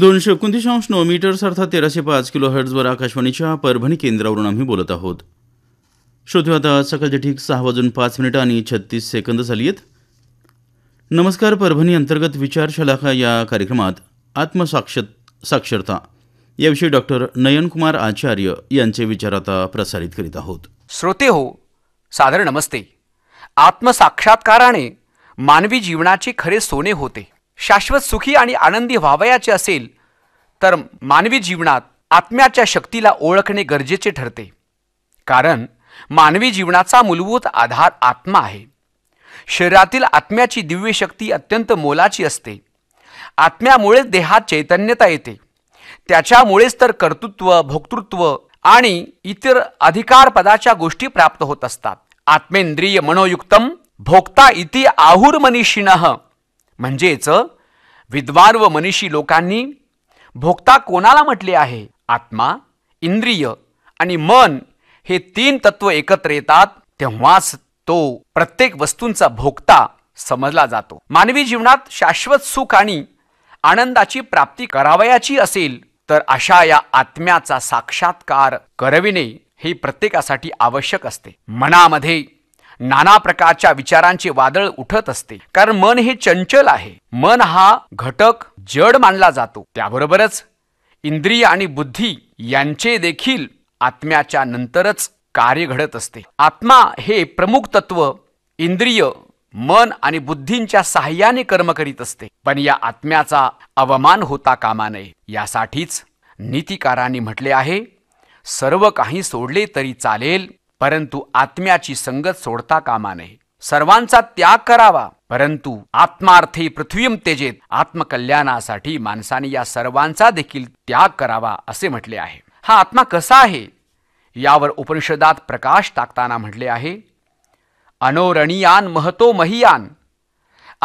दोनशे एकोणतीस अंश नऊ मीटर्स अर्थात तेराशे पाच किलो हर्ट्सवर आकाशवाणीच्या परभणी केंद्रावरून आम्ही बोलत आहोत श्रोते हो आता सकाळच्या ठीक सहा वाजून पाच मिनिटं आणि छत्तीस सेकंद झाली आहेत नमस्कार परभणी अंतर्गत विचारशलाखा या कार्यक्रमात आत्मसाक्ष साक्षरता याविषयी डॉक्टर नयनकुमार आचार्य यांचे विचार आता प्रसारित करीत आहोत श्रोते हो सादर नमस्ते आत्मसाक्षात्काराने मानवी जीवनाचे खरे सोने होते शाश्वत सुखी आणि आनंदी व्हावयाचे असेल तर मानवी जीवनात आत्म्याच्या शक्तीला ओळखणे गरजेचे ठरते कारण मानवी जीवनाचा मूलभूत आधार आत्मा आहे शरीरातील आत्म्याची दिव्य शक्ती अत्यंत मोलाची असते आत्म्यामुळेच देहात चैतन्यता येते त्याच्यामुळेच तर कर्तृत्व भोक्तृत्व आणि इतर अधिकार पदाच्या गोष्टी प्राप्त होत असतात आत्मेंद्रिय मनोयुक्तम भोक्ता इति आहुर्मनिषिण म्हणजेच विद्वान व मनीषी लोकांनी भोक्ता कोणाला म्हटले आहे आत्मा इंद्रिय आणि मन हे तीन तत्व एकत्र येतात तेव्हाच तो प्रत्येक वस्तूंचा भोक्ता समजला जातो मानवी जीवनात शाश्वत सुख आणि आनंदाची प्राप्ती करावयाची असेल तर अशा या आत्म्याचा साक्षात्कार करविणे हे प्रत्येकासाठी आवश्यक असते मनामध्ये नाना प्रकारच्या विचारांचे वादळ उठत असते कारण मन हे चंचल आहे मन हा घटक जड मानला जातो त्याबरोबरच इंद्रिय आणि बुद्धी यांचे देखील आत्म्याच्या नंतरच कार्य घडत असते आत्मा हे प्रमुख तत्व इंद्रिय मन आणि बुद्धींच्या सहाय्याने कर्म करीत असते पण या आत्म्याचा अवमान होता कामा नये यासाठीच नीतिकारांनी म्हटले आहे सर्व काही सोडले तरी चालेल परंतु आत्म्याची संगत सोडता कामा नये सर्वांचा त्याग करावा परंतु आत्मार्थी पृथ्वीम तेजेत आत्मकल्याणासाठी माणसाने या सर्वांचा देखील त्याग करावा असे म्हटले आहे हा आत्मा कसा आहे यावर उपनिषदात प्रकाश टाकताना म्हटले आहे अनोरणीयान महतो महियान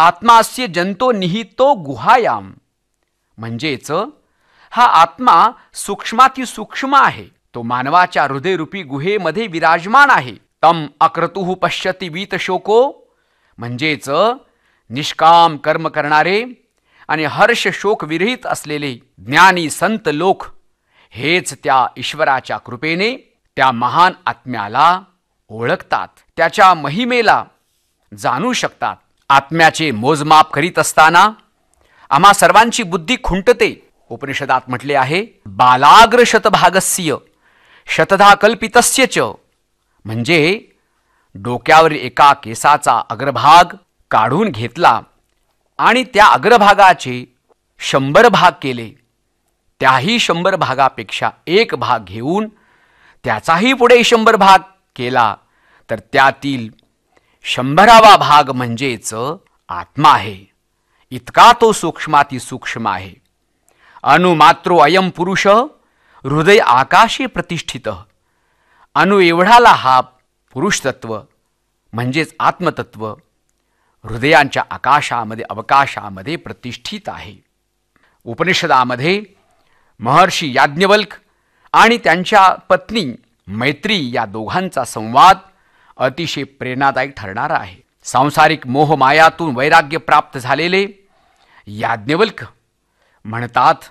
आत्मास्य जंतो निहितो गुहायाम म्हणजेच हा आत्मा सूक्ष्मातिसूक्ष्म सूक्ष्म आहे तो मानवाच्या हृदयरूपी गुहेमध्ये विराजमान आहे तम अक्रतुः पश्यती वीत शोको म्हणजेच निष्काम कर्म करणारे आणि हर्ष शोक विरहित असलेले ज्ञानी संत लोक हेच त्या ईश्वराच्या कृपेने त्या महान आत्म्याला ओळखतात त्याच्या महिमेला जाणू शकतात आत्म्याचे मोजमाप करीत असताना आम्हा सर्वांची बुद्धी खुंटते उपनिषदात म्हटले आहे बालाग्र शतभागस्य शतधा कल्पितस्य च म्हणजे डोक्यावरील एका केसाचा अग्रभाग काढून घेतला आणि त्या अग्रभागाचे शंभर भाग केले त्याही शंभर भागापेक्षा एक भाग घेऊन त्याचाही पुढे शंभर भाग केला तर त्यातील शंभरावा भाग म्हणजेच आत्मा आहे इतका तो सूक्ष्माती सूक्ष्म आहे अयम पुरुष हृदय आकाशे प्रतिष्ठित अनु एवढाला हा पुरुषतत्व म्हणजेच आत्मतत्व हृदयांच्या आकाशामध्ये अवकाशामध्ये प्रतिष्ठित आहे उपनिषदामध्ये महर्षी याज्ञवल्क आणि त्यांच्या पत्नी मैत्री या दोघांचा संवाद अतिशय प्रेरणादायक ठरणारा आहे सांसारिक मोहमायातून वैराग्य प्राप्त झालेले याज्ञवल्क म्हणतात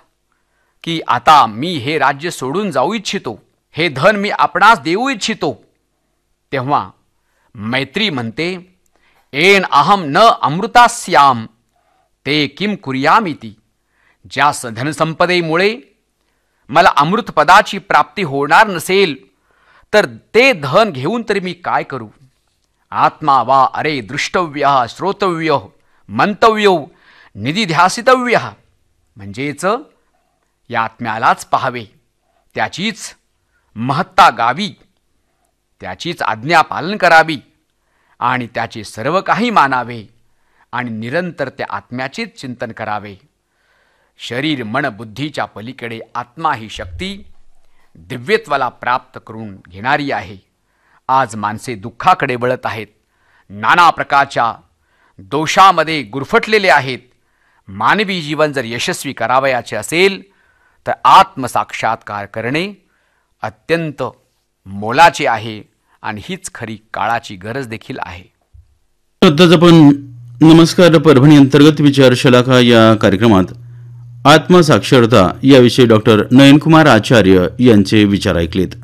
की आता मी हे राज्य सोडून जाऊ इच्छितो हे धन मी आपणास देऊ इच्छितो तेव्हा मैत्री म्हणते एन अहम न अमृतास्याम ते किम कुर्यामिती ज्या धनसंपदेमुळे मला अमृतपदाची प्राप्ती होणार नसेल तर ते धन घेऊन तरी मी काय करू आत्मा वा अरे दृष्टव्य श्रोतव्य मंतव्य ध्यासितव्य म्हणजेच या आत्म्यालाच पाहावे त्याचीच महत्ता गावी त्याचीच आज्ञा पालन करावी आणि त्याचे सर्व काही मानावे आणि निरंतर त्या आत्म्याचेच चिंतन करावे शरीर मन बुद्धीच्या पलीकडे आत्मा ही शक्ती दिव्यत्वाला प्राप्त करून घेणारी आहे आज माणसे दुःखाकडे वळत आहेत नाना प्रकारच्या दोषामध्ये गुरफटलेले आहेत मानवी जीवन जर यशस्वी करावयाचे असेल तर आत्मसाक्षात्कार करणे अत्यंत मोलाचे आहे आणि हीच खरी काळाची गरज देखील आहे आत्ताच आपण नमस्कार परभणी अंतर्गत विचार शलाखा या कार्यक्रमात आत्मसाक्षरता याविषयी डॉक्टर नयनकुमार आचार्य यांचे विचार ऐकलेत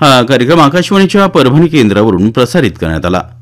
हा कार्यक्रम आकाशवाणीच्या परभणी केंद्रावरून प्रसारित करण्यात आला